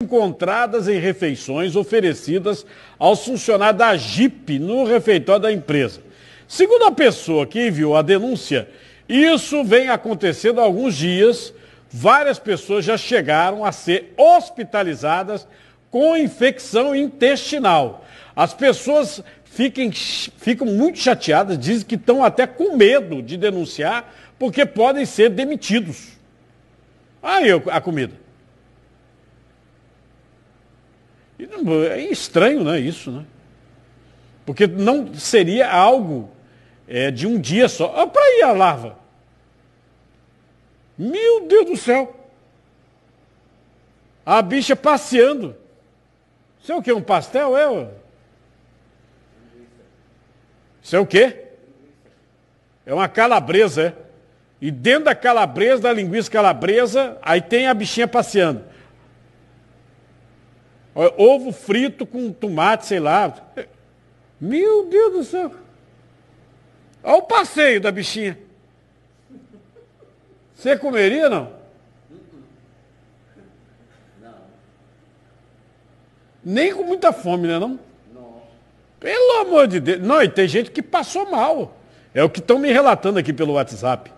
encontradas em refeições oferecidas aos funcionários da JIP no refeitório da empresa. Segundo a pessoa que enviou a denúncia, isso vem acontecendo há alguns dias. Várias pessoas já chegaram a ser hospitalizadas com infecção intestinal. As pessoas fiquem, ficam muito chateadas, dizem que estão até com medo de denunciar, porque podem ser demitidos. Aí ah, a comida. É estranho, né, isso, né? Porque não seria algo é, de um dia só. Olha ah, para aí a larva. Meu Deus do céu. A bicha passeando. Isso é o quê? Um pastel, é? Isso é o quê? É uma calabresa, é? E dentro da calabresa, da linguiça calabresa, aí tem a bichinha passeando ovo frito com tomate, sei lá. Meu Deus do céu. Olha o passeio da bichinha. Você comeria, não? Não. Nem com muita fome, né, não? Não. Pelo amor de Deus. Não, e tem gente que passou mal. É o que estão me relatando aqui pelo WhatsApp.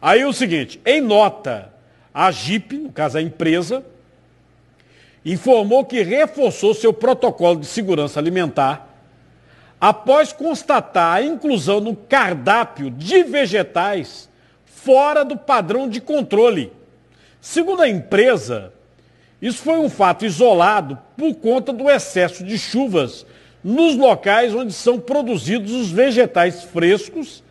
Aí é o seguinte, em nota, a JIP, no caso a empresa, informou que reforçou seu protocolo de segurança alimentar após constatar a inclusão no cardápio de vegetais fora do padrão de controle. Segundo a empresa, isso foi um fato isolado por conta do excesso de chuvas nos locais onde são produzidos os vegetais frescos